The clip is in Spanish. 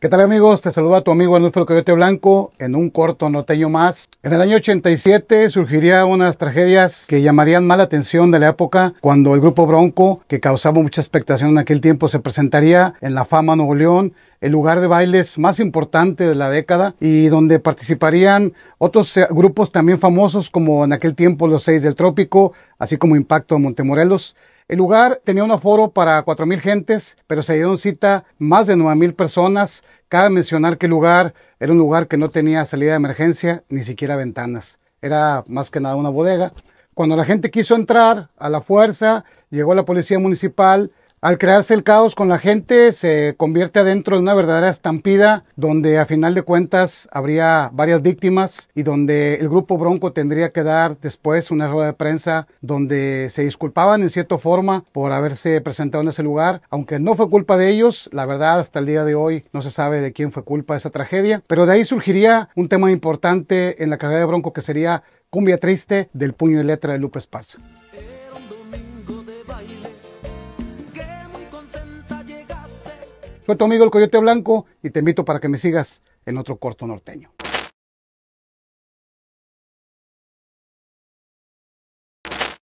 ¿Qué tal amigos? Te saluda tu amigo Anulfo Coyote Blanco en un corto noteño más. En el año 87 surgiría unas tragedias que llamarían mala atención de la época cuando el grupo Bronco, que causaba mucha expectación en aquel tiempo, se presentaría en la fama Nuevo León, el lugar de bailes más importante de la década y donde participarían otros eh, grupos también famosos como en aquel tiempo los Seis del Trópico, así como Impacto de Montemorelos. El lugar tenía un aforo para 4.000 gentes, pero se dieron cita más de 9.000 personas. Cabe mencionar que el lugar era un lugar que no tenía salida de emergencia, ni siquiera ventanas. Era más que nada una bodega. Cuando la gente quiso entrar a la fuerza, llegó la policía municipal al crearse el caos con la gente, se convierte adentro en una verdadera estampida, donde a final de cuentas habría varias víctimas y donde el grupo Bronco tendría que dar después una rueda de prensa donde se disculpaban en cierta forma por haberse presentado en ese lugar, aunque no fue culpa de ellos, la verdad hasta el día de hoy no se sabe de quién fue culpa de esa tragedia, pero de ahí surgiría un tema importante en la carrera de Bronco que sería Cumbia Triste del puño y letra de Lupe Esparza. Soy tu amigo el Coyote Blanco y te invito para que me sigas en otro corto norteño.